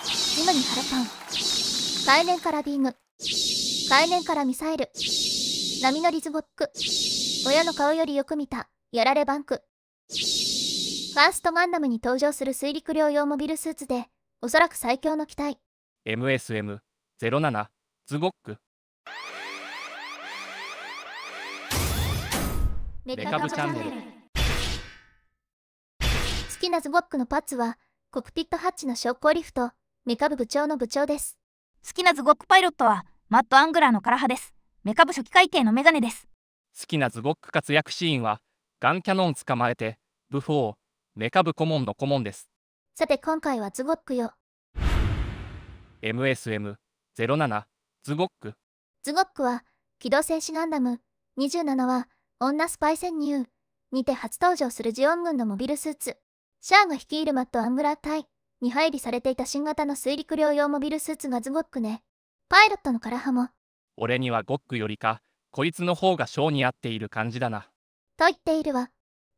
に腹パン海面からビーム海面からミサイル波乗りズボック親の顔よりよく見たやられバンクファーストガンダムに登場する水陸両用モビルスーツでおそらく最強の機体 MSM07 ズボックメカブチャンネル好きなズボックのパッツはコクピットハッチの昇降リフトメカ部部長の部長です。好きなズゴックパイロットは、マットアングラーのカラハです。メカ部初期会計のメガネです。好きなズゴック活躍シーンは、ガンキャノン捕まえて、部ー、メカ部顧問の顧問です。さて今回はズゴックよ。MSM07 ズゴック。ズゴックは、機動戦士ガンダム27は、女スパイ潜入にて初登場するジオン軍のモビルスーツ。シャアが率いるマットアングラー隊。に配備されていた新型の水陸両用モビルスーツがズゴックね。パイロットのカラハも。俺にはゴックよりか、こいつの方がショーに合っている感じだな。と言っているわ。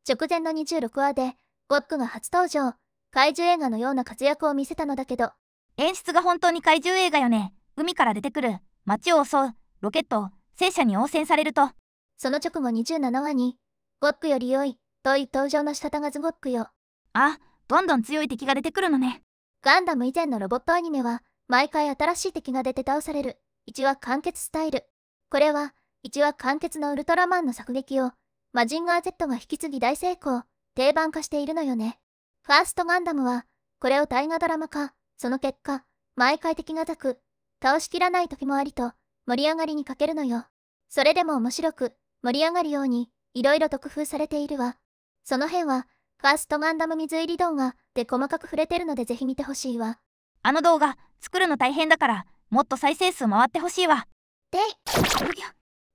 直前の26話で、ゴックが初登場、怪獣映画のような活躍を見せたのだけど。演出が本当に怪獣映画よね。海から出てくる、街を襲う、ロケット、戦車に応戦されると。その直後27話に、ゴックより良い、という登場の仕方がズゴックよ。あ、どんどん強い敵が出てくるのねガンダム以前のロボットアニメは毎回新しい敵が出て倒される1話完結スタイルこれは1話完結のウルトラマンの作撃をマジンガー Z が引き継ぎ大成功定番化しているのよねファーストガンダムはこれを大河ドラマ化その結果毎回敵がたく倒しきらない時もありと盛り上がりに欠けるのよそれでも面白く盛り上がるようにいろいろと工夫されているわその辺はファーストガンダム水入り動画で細かく触れてるのでぜひ見てほしいわ。あの動画、作るの大変だから、もっと再生数回ってほしいわ。で、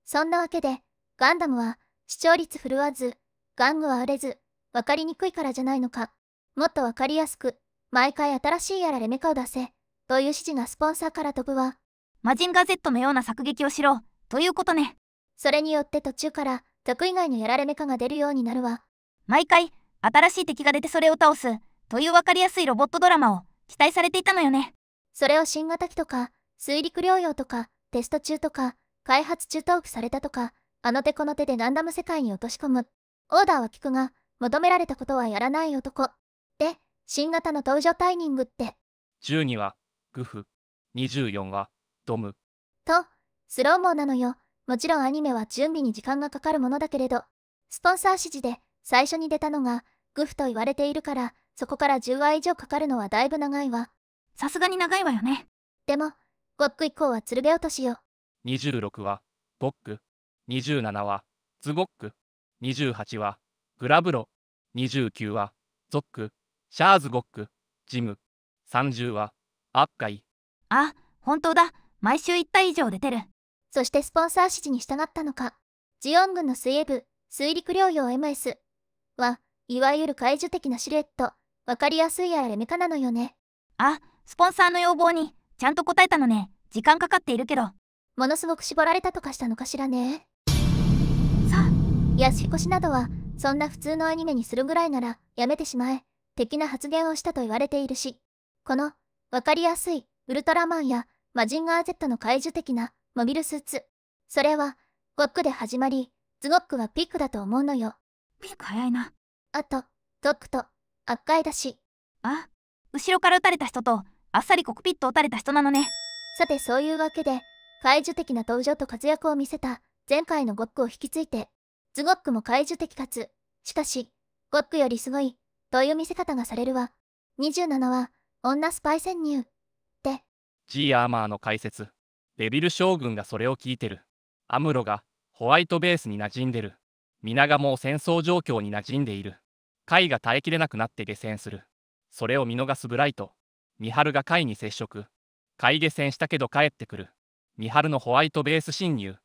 そんなわけで、ガンダムは、視聴率振るわず、玩具は売れず、わかりにくいからじゃないのか。もっとわかりやすく、毎回新しいやらレメカを出せ、という指示がスポンサーから飛ぶわ。マジンガー Z のような作撃をしろ、ということね。それによって途中から、得以外のやられメカが出るようになるわ。毎回、新しい敵が出てそれを倒すという分かりやすいロボットドラマを期待されていたのよねそれを新型機とか水陸両用とかテスト中とか開発中トークされたとかあの手この手でガンダム世界に落とし込むオーダーは聞くが求められたことはやらない男で新型の登場タイミングって12はグフ24はドムとスローモーなのよもちろんアニメは準備に時間がかかるものだけれどスポンサー指示で最初に出たのが、グフと言われているから、そこから10話以上かかるのはだいぶ長いわ。さすがに長いわよね。でも、ゴック以降は鶴瓶落としよ。26は、ボック。27は、ズゴック。28は、グラブロ。29は、ゾック。シャーズゴック、ジム。30は、アッカイ。あ、本当だ。毎週1体以上出てる。そしてスポンサー指示に従ったのか。ジオン軍の水泳部、水陸両用 MS、は、いわゆる怪獣的なシルエット、わかりやすいやらレメカなのよね。あ、スポンサーの要望に、ちゃんと答えたのね。時間かかっているけど。ものすごく絞られたとかしたのかしらね。さあ、安こしなどは、そんな普通のアニメにするぐらいなら、やめてしまえ、的な発言をしたと言われているし、この、わかりやすい、ウルトラマンや、マジンガー Z の怪獣的な、モビルスーツ。それは、ゴックで始まり、ズゴックはピックだと思うのよ。ピーク早いなあとドックと赤いだしあ後ろから撃たれた人とあっさりコクピットを撃たれた人なのねさてそういうわけで怪獣的な登場と活躍を見せた前回のゴックを引き継いでズゴックも怪獣的かつしかしゴックよりすごいという見せ方がされるわ27は女スパイ潜入ってジーアーマーの解説デビル将軍がそれを聞いてるアムロがホワイトベースに馴染んでる皆がもう戦争状況に馴染んでいる。貝が耐えきれなくなって下船する。それを見逃すブライト。美晴が貝に接触。海下船したけど帰ってくる。美晴のホワイトベース侵入。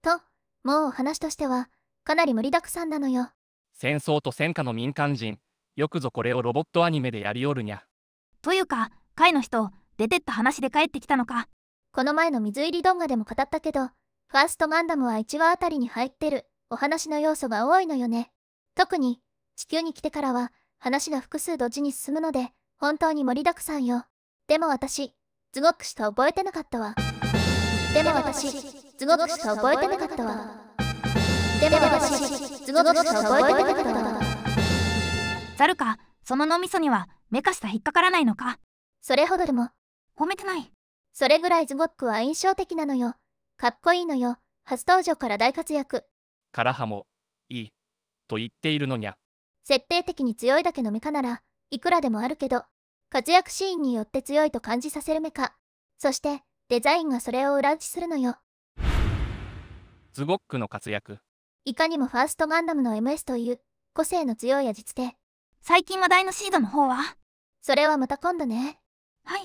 と、もう話としては、かなり無理だくさんなのよ。戦争と戦火の民間人。よくぞこれをロボットアニメでやりおるにゃ。というか、会の人、出てった話で帰ってきたのか。この前の水入り動画でも語ったけど、ファーストガンダムは1話あたりに入ってる。お話の要素が多いのよね。特に、地球に来てからは、話が複数同時に進むので、本当に盛りだくさんよ。でも私、ズゴックしか覚えてなかったわ。でも私、ズゴックしか覚えてなかったわ。でも私、ズゴックしか覚えてなかったわ。ザルか、その脳みそには、メカした引っかからないのか。それほどでも。褒めてない。それぐらいズゴックは印象的なのよ。かっこいいのよ。初登場から大活躍。カラハも、いい、と言っているのにゃ。設定的に強いだけのメカなら、いくらでもあるけど、活躍シーンによって強いと感じさせるメカ。そして、デザインがそれを裏打ちするのよ。ズゴックの活躍。いかにもファーストガンダムの MS という、個性の強い味付け。最近話題のシードの方はそれはまた今度ね。はい。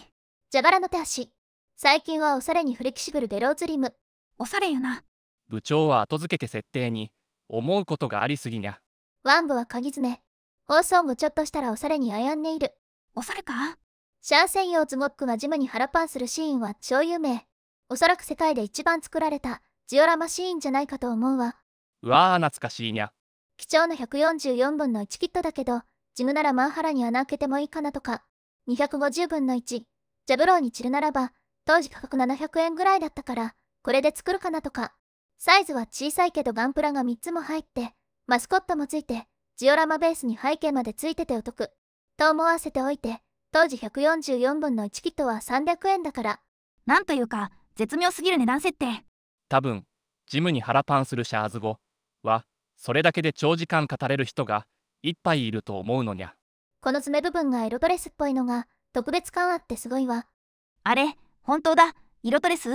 蛇腹の手足。最近はおしゃれにフレキシブルでローズリム。おしゃれよな。部長は後付けて設定に、思うことがありすぎにゃ。ワン部は鍵爪。放送後ちょっとしたらおされにあやんでいる。おされかシャー専用ズモックがジムに腹パンするシーンは超有名。おそらく世界で一番作られたジオラマシーンじゃないかと思うわ。うわあ懐かしいにゃ。貴重な144分の1キットだけど、ジムならマンハラに穴開けてもいいかなとか、250分の1、ジャブローに散るならば、当時価格700円ぐらいだったから、これで作るかなとか、サイズは小さいけどガンプラが3つも入って、マスコットもついて、ジオラマベースに背景までついててお得。と思わせておいて、当時144分の1キットは300円だから。なんというか、絶妙すぎる値段設定。多分、ジムに腹パンするシャーズ語は、それだけで長時間語れる人が、いっぱいいると思うのにゃ。この爪部分がエロドレスっぽいのが、特別感あってすごいわ。あれ、本当だ、色ドレス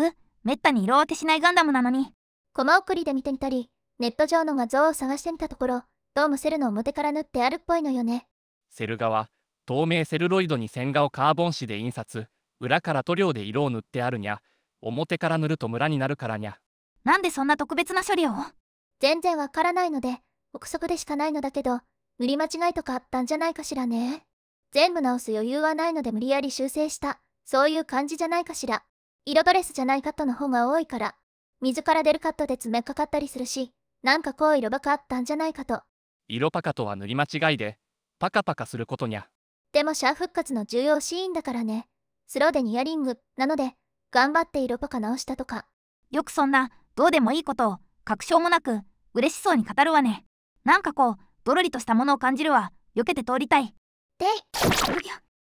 めったに色分けしないガンダムなのに。コマ送りで見てみたり、ネット上の画像を探してみたところ、どうもセルの表から塗ってあるっぽいのよね。セル画は、透明セルロイドに線画をカーボン紙で印刷、裏から塗料で色を塗ってあるにゃ、表から塗るとムラになるからにゃ。なんでそんな特別な処理を全然わからないので、憶測でしかないのだけど、塗り間違いとかあったんじゃないかしらね。全部直す余裕はないので無理やり修正した、そういう感じじゃないかしら。色ドレスじゃないかとの方が多いから。水から出るカットで爪かかったりするし、なんかこう色バかあったんじゃないかと。色パカとは塗り間違いで、パカパカすることにゃ。でもシャア復活の重要シーンだからね。スローでニアリング、なので、頑張って色パカ直したとか。よくそんな、どうでもいいことを、確証もなく、嬉しそうに語るわね。なんかこう、どろりとしたものを感じるわ。避けて通りたい。で、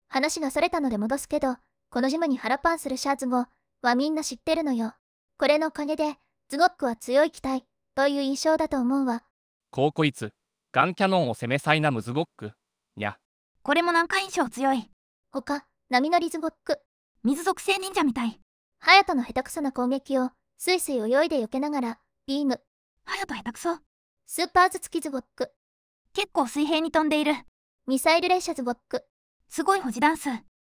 話がそれたので戻すけど、このジムに腹パンするシャーズもはみんな知ってるのよ。これのおかげでズゴックは強い機体という印象だと思うわこうこいつガンキャノンを攻めさいなむズゴックにゃこれもなんか印象強い他波乗りズゴック水属性忍者みたいハヤトの下手くそな攻撃をスイスイ泳いで避けながらビームハヤト下手くそスーパーズ付きズゴック結構水平に飛んでいるミサイル列車ズゴックすごい保持ダンス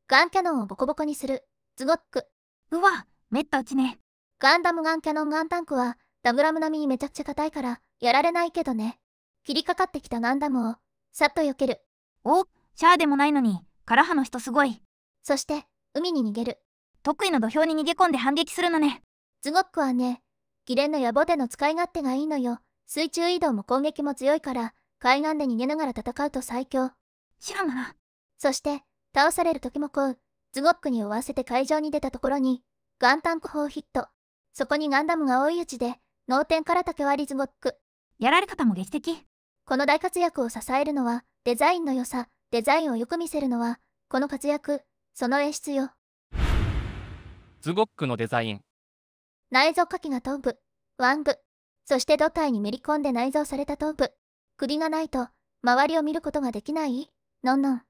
ガンキャノンをボコボコにするズゴックうわめった打ちねガンダムガンキャノンガンタンクは、ダグラム並みにめちゃくちゃ硬いから、やられないけどね。切りかかってきたガンダムを、さっと避ける。おシャアでもないのに、カラハの人すごい。そして、海に逃げる。得意の土俵に逃げ込んで反撃するのね。ズゴックはね、ギレンの野暮での使い勝手がいいのよ。水中移動も攻撃も強いから、海岸で逃げながら戦うと最強。知らんな。そして、倒される時もこう、ズゴックに追わせて会場に出たところに、ガンタンク砲ヒット。そこにガンダムが追い打ちで、脳天から竹割りズゴック。やられ方も劇的。この大活躍を支えるのは、デザインの良さ、デザインをよく見せるのは、この活躍、その演出よ。ズゴックのデザイン。内臓下器が頭部、ワング。そして胴体にめり込んで内蔵された頭部。首がないと、周りを見ることができないのんのん。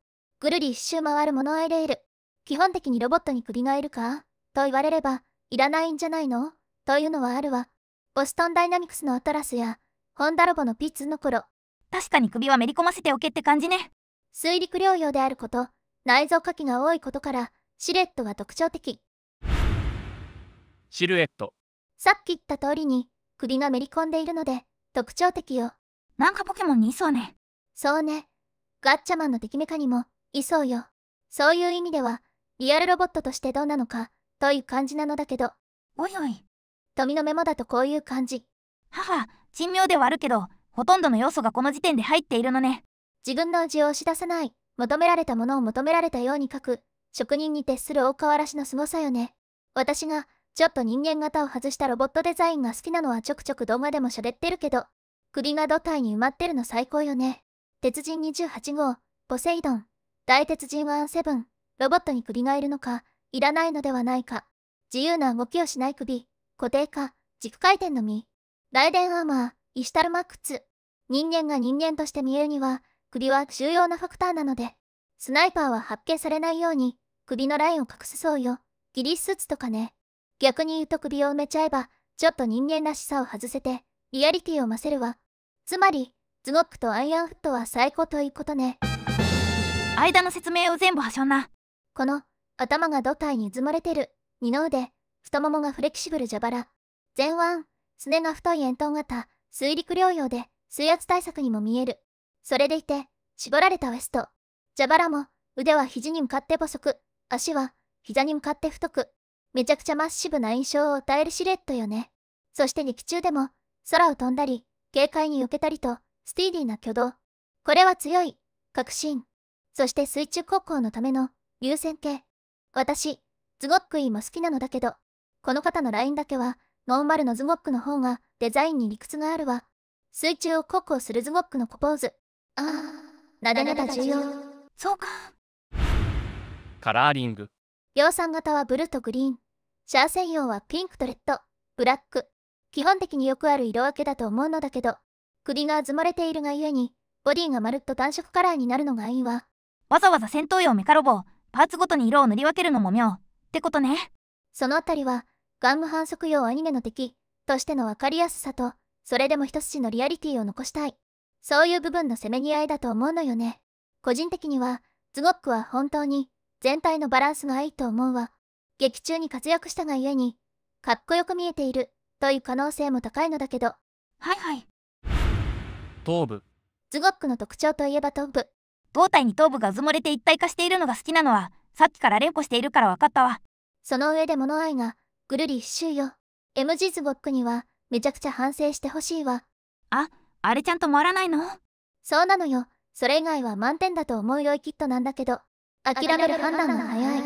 ぐるり一周回るモノアイレール。基本的にロボットに首がいるかと言われれば、いらないんじゃないのというのはあるわ。ボストンダイナミクスのアトラスや、ホンダロボのピッツの頃。確かに首はめり込ませておけって感じね。水陸両用であること、内臓火器が多いことから、シルエットは特徴的。シルエット。さっき言った通りに、首がめり込んでいるので、特徴的よ。なんかポケモンにいそうね。そうね。ガッチャマンの敵メカにも、いそうよ。そういう意味では、リアルロボットとしてどうなのか、という感じなのだけど。おいおい、富のメモだとこういう感じ。母、珍妙ではあるけど、ほとんどの要素がこの時点で入っているのね。自分の味を押し出さない、求められたものを求められたように書く、職人に徹する大河原氏の凄さよね。私が、ちょっと人間型を外したロボットデザインが好きなのはちょくちょく動画でも喋ってるけど、首が土体に埋まってるの最高よね。鉄人28号、ポセイドン、大鉄人ワンセブン、ロボットに首がいるのか、いらないのではないか。自由な動きをしない首、固定化、軸回転のみ。ライデンアーマー、イシュタルマックス。人間が人間として見えるには、首は重要なファクターなので、スナイパーは発見されないように、首のラインを隠すそうよ。ギリスーツとかね。逆に言うと首を埋めちゃえば、ちょっと人間らしさを外せて、リアリティを増せるわ。つまり、ズゴックとアイアンフットは最高ということね。間の説明を全部はしょんな。この、頭が胴体に埋もれてる、二の腕、太ももがフレキシブル蛇腹。前腕、すねが太い円筒型、水陸両用で、水圧対策にも見える。それでいて、絞られたウエスト。蛇腹も、腕は肘に向かって細く、足は、膝に向かって太く。めちゃくちゃマッシブな印象を与えるシルエットよね。そして劇中でも、空を飛んだり、軽快に避けたりと、スティーディーな挙動。これは強い、確信。そして水中国交のための、優先形。私、ズゴックイも好きなのだけど、この方のラインだけは、ノーマルのズゴックの方がデザインに理屈があるわ。水中をコックをするズゴックのコポーズ。ああ、なだなだ重要。そうか。カラーリング。量産型はブルーとグリーン。シャー専用はピンクとレッド、ブラック。基本的によくある色分けだと思うのだけど、首が積まれているがゆえに、ボディがまるっと単色カラーになるのがいいわ。わざわざ戦闘用メカロボ、パーツごとに色を塗り分けるのも妙。ってことね。そのあたりは、玩具反則用アニメの敵としての分かりやすさと、それでも一筋のリアリティを残したい。そういう部分のせめぎ合いだと思うのよね。個人的には、ズゴックは本当に全体のバランスがいいと思うわ。劇中に活躍したがゆえに、かっこよく見えているという可能性も高いのだけど。はいはい。頭部。ズゴックの特徴といえば頭部。胴体に頭部が埋もれて一体化しているのが好きなのは、さっきから連呼しているから分かったわ。その上で物愛がぐるりシューよ。M g ズボックにはめちゃくちゃ反省してほしいわ。あ、あれちゃんと回らないのそうなのよ。それ以外は満点だと思うよいキットなんだけど。諦める判断が早い。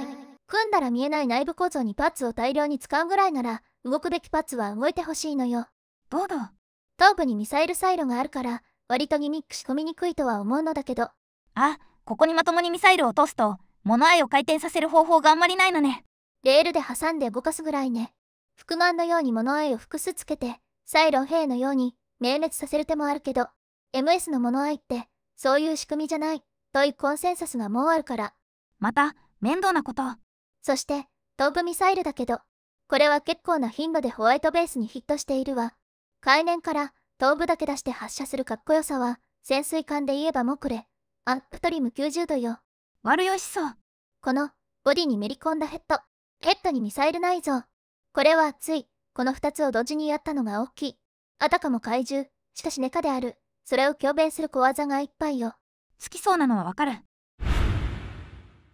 組んだら見えない内部構造にパーツを大量に使うぐらいなら、動くべきパーツは動いてほしいのよ。どうだ頭部にミサイルサイロがあるから、割とギミック仕込みにくいとは思うのだけど。あ、ここにまともにミサイルを落とすと、物合いを回転させる方法があんまりないのね。レールで挟んで動かすぐらいね。覆眼のように物合いを複数つけて、サイロン兵のように、明滅させる手もあるけど、MS の物合いって、そういう仕組みじゃない、というコンセンサスがもうあるから。また、面倒なこと。そして、頭部ミサイルだけど、これは結構な頻度でホワイトベースにヒットしているわ。海面から頭部だけ出して発射するかっこよさは、潜水艦で言えばもくれ。アップトリム90度よ。悪よしそう。この、ボディにめり込んだヘッド。ヘッドにミサイル内蔵。これは熱い。この2つを同時にやったのが大きい。あたかも怪獣、しかしネカである。それを強弁する小技がいっぱいよ。好きそうなのはわかる。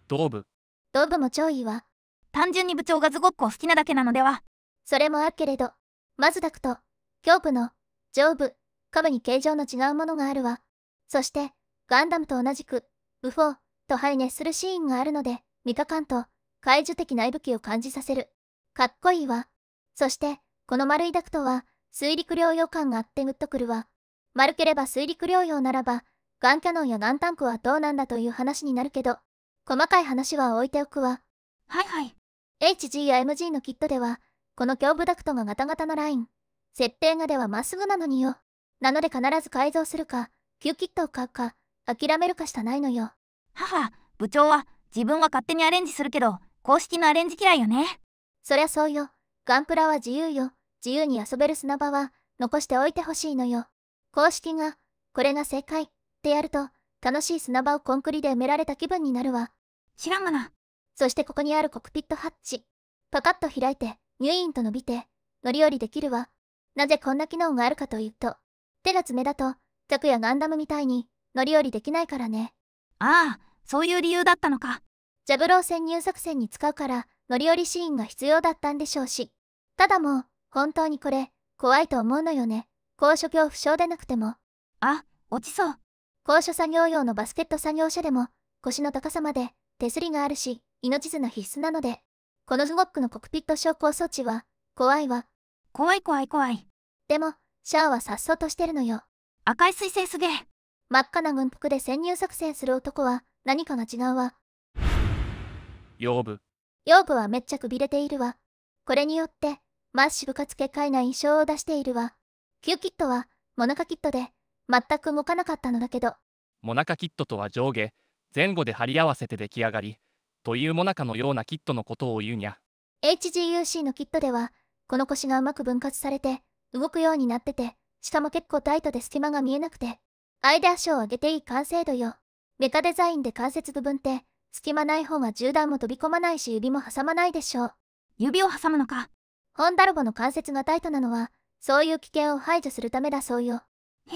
道部。ー部も超いいわ。単純に部長がズゴッコを好きなだけなのでは。それもあるけれど、まずダクと、胸部の、上部、下部に形状の違うものがあるわ。そして、ガンダムと同じく、ブフォーとハイネするシーンがあるので、3日間と、怪獣的な息吹を感じさせる。かっこいいわ。そして、この丸いダクトは、水陸両用感があってグッとくるわ。丸ければ水陸両用ならば、ガンキャノンやガンタンクはどうなんだという話になるけど、細かい話は置いておくわ。はいはい。HG や MG のキットでは、この胸部ダクトがガタガタのライン。設定画ではまっすぐなのによ。なので必ず改造するか、旧キットを買うか、諦めるかしたないのよ。母、部長は自分は勝手にアレンジするけど、公式のアレンジ嫌いよね。そりゃそうよ。ガンプラは自由よ。自由に遊べる砂場は残しておいてほしいのよ。公式が、これが正解ってやると、楽しい砂場をコンクリで埋められた気分になるわ。知らんがな。そしてここにあるコクピットハッチ。パカッと開いて、ニュイーンと伸びて、乗り降りできるわ。なぜこんな機能があるかというと、手が爪だと、昨夜やガンダムみたいに乗り降りできないからね。ああ、そういう理由だったのか。ジャブロー潜入作戦に使うから乗り降りシーンが必要だったんでしょうし。ただもう、本当にこれ、怖いと思うのよね。高所恐怖症でなくても。あ、落ちそう。高所作業用のバスケット作業車でも、腰の高さまで手すりがあるし、命綱必須なので。このフゴックのコクピット昇降装置は、怖いわ。怖い怖い怖い。でも、シャアは颯爽としてるのよ。赤い彗星すげえ。真っ赤な軍服で潜入作戦する男は、何かが違うわ。養部養部はめっちゃくびれているわこれによってマッシュ部つ結界な印象を出しているわキューキットはモナカキットで全く動かなかったのだけどモナカキットとは上下前後で貼り合わせて出来上がりというモナカのようなキットのことを言うにゃ HGUC のキットではこの腰がうまく分割されて動くようになっててしかも結構タイトで隙間が見えなくて間足を上げていい完成度よメカデザインで関節部分って隙間ない方は銃弾も飛び込まないし指も挟まないでしょう。指を挟むのか。ホンダロボの関節がタイトなのは、そういう危険を排除するためだそうよ。え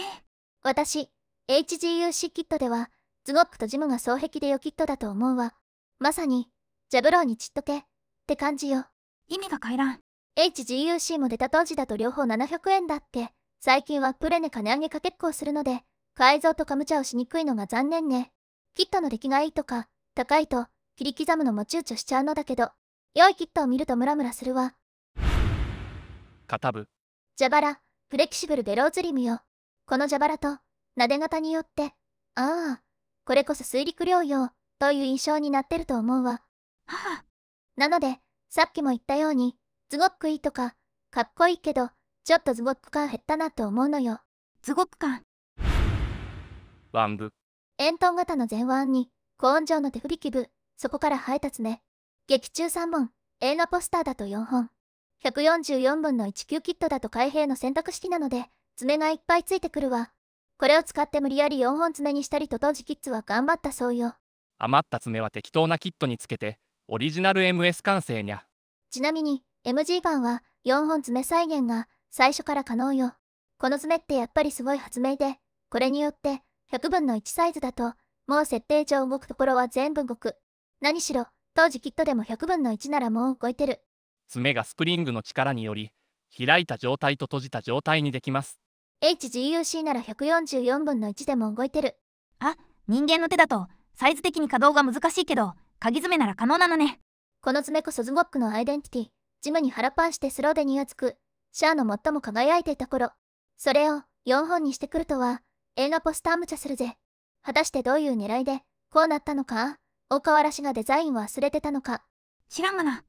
私、HGUC キットでは、ズゴックとジムが双璧でよキットだと思うわ。まさに、ジャブローにちっとけ、って感じよ。意味が変えらん。HGUC も出た当時だと両方700円だって、最近はプレネ金上げかけっこをするので、改造とか無茶をしにくいのが残念ね。キットの出来がいいとか、高いと切り刻むのも躊躇しちゃうのだけど良いキットを見るとムラムラするわ肩部蛇腹フレキシブルでローズリムよこの蛇腹と撫で型によってああこれこそ水陸両用という印象になってると思うわなのでさっきも言ったようにズゴックいいとかかっこいいけどちょっとズゴック感減ったなと思うのよズゴック感ンブ円筒型の前腕に根性の手振り気分、そこから配達ね。劇中3本、映画ポスターだと4本。144分の19キットだと開閉の選択式なので、爪がいっぱいついてくるわ。これを使って無理やり4本爪にしたりと当時キッズは頑張ったそうよ。余った爪は適当なキットにつけて、オリジナル MS 完成にゃ。ちなみに、MG 版は4本爪再現が最初から可能よ。この爪ってやっぱりすごい発明で、これによって100分の1サイズだともう設定上動くところは全部動く。何しろ、当時きっとでも100分の1ならもう動いてる。爪がスプリングの力により、開いた状態と閉じた状態にできます。HGUC なら144分の1でも動いてる。あ、人間の手だと、サイズ的に稼働が難しいけど、鍵爪なら可能なのね。この爪こそズゴックのアイデンティティ。ジムに腹パンしてスローでにやつく、シャアの最も輝いていた頃。それを4本にしてくるとは、映画ポスター無茶するぜ。果たしてどういう狙いで、こうなったのか大河原氏がデザインを忘れてたのか知らんがな。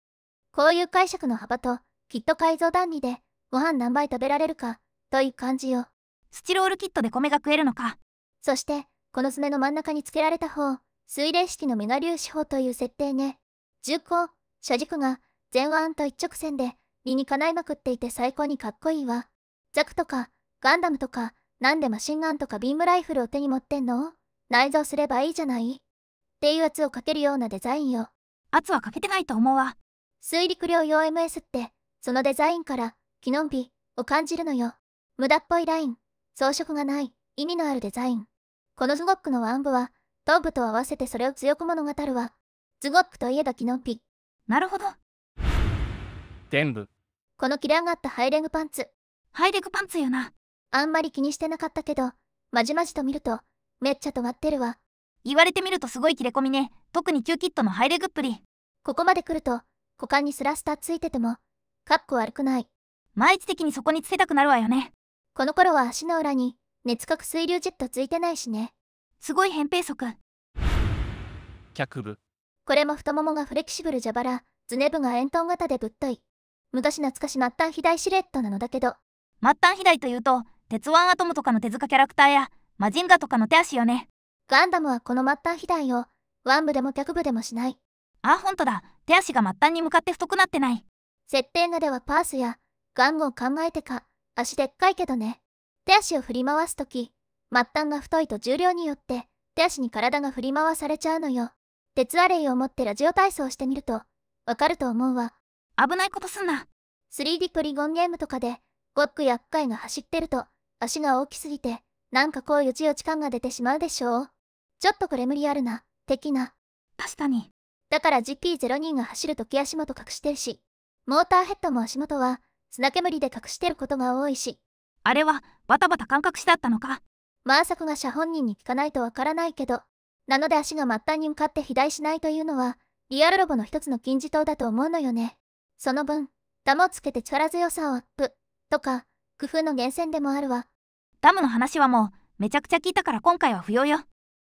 こういう解釈の幅と、キット改造段にで、ご飯何杯食べられるか、という感じよ。スチロールキットで米が食えるのか。そして、この爪の真ん中につけられた方、水冷式のメガ粒子法という設定ね。重厚、車軸が、前腕と一直線で、理にかないまくっていて最高にかっこいいわ。ザクとか、ガンダムとか、なんでマシンガンとかビームライフルを手に持ってんの内蔵すればいいじゃないっていう圧をかけるようなデザインよ。圧はかけてないと思うわ。水陸両用 MS って、そのデザインから、機能美を感じるのよ。無駄っぽいライン、装飾がない、意味のあるデザイン。このズゴックのワンブは、頭部と合わせてそれを強く物語るわ。ズゴックといえば機能美。なるほど。全部。この切れ上がったハイレグパンツ。ハイレグパンツよな。あんまり気にしてなかったけど、まじまじと見ると、めっちゃ止まってるわ。言われてみるとすごい切れ込みね。特にキューキットのハイレグっぷり。ここまで来ると、股間にスラスターついてても、かっこ悪くない。毎日的にそこにつけたくなるわよね。この頃は足の裏に、熱核水流ジェットついてないしね。すごい扁平足。脚部。これも太ももがフレキシブルじゃばら、ズネ部が円筒型でぶっとい。昔懐かし末端肥大シルエットなのだけど。末端肥大というと、鉄腕アトムとかの手塚キャラクターや、マジンガとかの手足よねガンダムはこの末端肥大をワン部でも脚部でもしないあほんとだ手足が末端に向かって太くなってない設定画ではパースやガンを考えてか足でっかいけどね手足を振り回す時末端が太いと重量によって手足に体が振り回されちゃうのよ鉄アレイを持ってラジオ体操してみるとわかると思うわ危ないことすんな 3D ポリゴンゲームとかでゴックやっかが走ってると足が大きすぎてなんかこうよちよち感が出てしまうでしょう。ちょっとこれ無理あるな、的な。確かに。だから GP02 が走ると足元隠してるし、モーターヘッドも足元は砂煙で隠してることが多いし。あれはバタバタ感覚しだったのかマーサクが社本人に聞かないとわからないけど、なので足が末端に向かって肥大しないというのは、リアルロボの一つの金字塔だと思うのよね。その分、玉をつけて力強さをアップ、とか、工夫の源泉でもあるわ。ダムの話はもうめちゃくちゃ聞いたから今回は不要よ。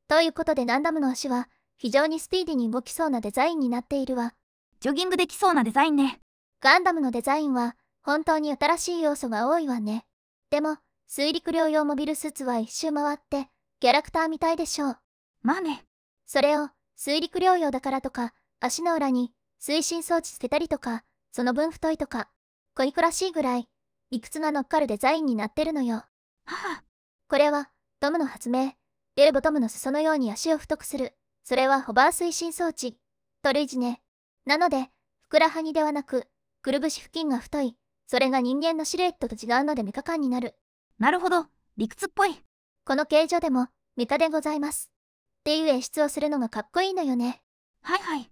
ということでナンダムの足は非常にスピーディーに動きそうなデザインになっているわ。ジョギングできそうなデザインね。ガンダムのデザインは本当に新しい要素が多いわね。でも水陸両用モビルスーツは一周回ってキャラクターみたいでしょう。まあね。それを水陸両用だからとか足の裏に推進装置つけたりとかその分太いとか小肉らしいぐらいいくつが乗っかるデザインになってるのよ。はこれは、トムの発明。デルボトムの裾のように足を太くする。それはホバー推進装置。トルイジね。なので、ふくらはぎではなく、くるぶし付近が太い。それが人間のシルエットと違うのでメカ感になる。なるほど。理屈っぽい。この形状でも、メカでございます。っていう演出をするのがかっこいいのよね。はいはい。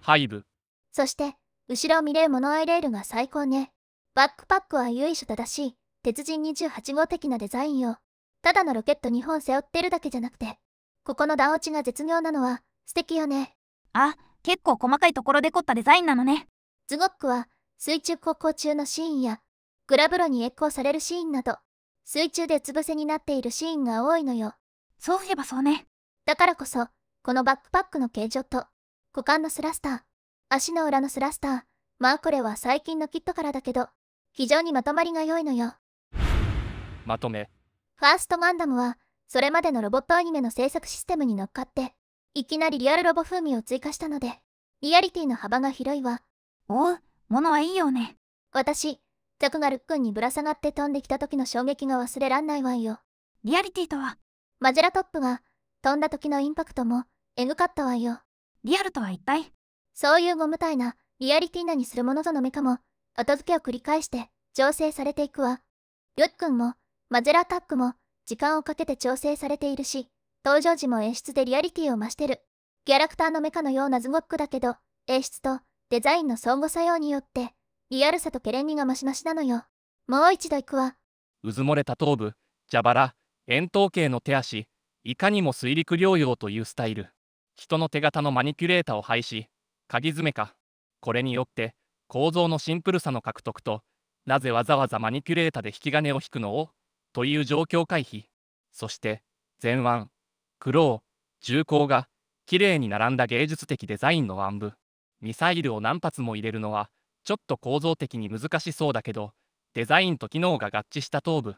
ハイブ。そして、後ろを見れるモノアイレールが最高ね。バックパックは由緒正しい。鉄人28号的なデザインを、ただのロケット2本背負ってるだけじゃなくて、ここの段落ちが絶妙なのは素敵よね。あ、結構細かいところで凝ったデザインなのね。ズゴックは水中航行中のシーンや、グラブロに栄光されるシーンなど、水中でつぶせになっているシーンが多いのよ。そういえばそうね。だからこそ、このバックパックの形状と、股間のスラスター、足の裏のスラスター、まあこれは最近のキットからだけど、非常にまとまりが良いのよ。まとめファーストガンダムはそれまでのロボットアニメの制作システムに乗っかっていきなりリアルロボ風味を追加したのでリアリティの幅が広いわおう物はいいよね私ザクがルックンにぶら下がって飛んできた時の衝撃が忘れらんないわよリアリティとはマジェラトップが飛んだ時のインパクトもエグかったわよリアルとは一体そういうゴム体なリアリティなにするものとのメカも後付けを繰り返して調整されていくわルックンもマゼラタックも時間をかけて調整されているし、登場時も演出でリアリティを増してる。キャラクターのメカのようなズゴックだけど、演出とデザインの相互作用によって、リアルさとケレン味がマシマシなのよ。もう一度行くわ。うずもれた頭部、蛇腹、円筒形の手足、いかにも水陸両用というスタイル。人の手形のマニキュレーターを廃し、鍵詰めか。これによって、構造のシンプルさの獲得と、なぜわざわざマニキュレーターで引き金を引くのをという状況回避そして前腕クロー重厚が綺麗に並んだ芸術的デザインの暗部ミサイルを何発も入れるのはちょっと構造的に難しそうだけどデザインと機能が合致した頭部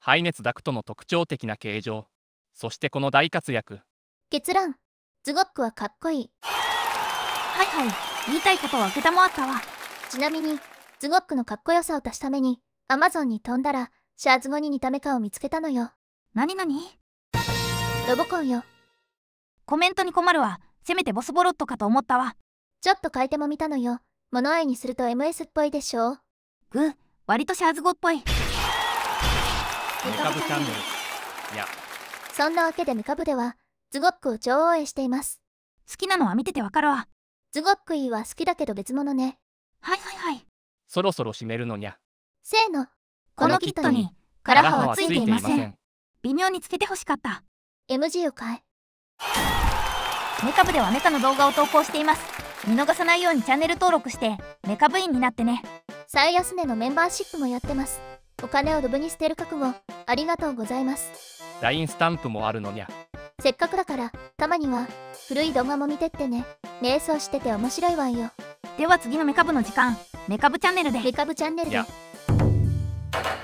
排熱ダクトの特徴的な形状そしてこの大活躍結論ズゴックはかっこいいはいはい言いたいことは承ったわちなみにズゴックのかっこよさを足すために Amazon に飛んだらシャーズ語に似たメカを見つけたのよ。なになにロボコンよ。コメントに困るわ。せめてボスボロットかと思ったわ。ちょっと変えても見たのよ。物合いにすると MS っぽいでしょ。ぐ、割とシャーズ語っぽい。いや。そんなわけでムカブでは、ズゴックを超応援しています。好きなのは見ててわかるわ。ズゴックいは好きだけど別物ね。はいはいはい。そろそろ閉めるのにゃ。せーの。このキットにカラハはついていません微妙につけてほしかった MG を変えメカ部ではメカの動画を投稿しています見逃さないようにチャンネル登録してメカ部員になってね最安値のメンバーシップもやってますお金をドブに捨てる覚悟ありがとうございます LINE スタンプもあるのにゃせっかくだからたまには古い動画も見てってね瞑想してて面白いわよでは次のメカ部の時間メカ部チャンネルでメカ部チャンネルで Thank you.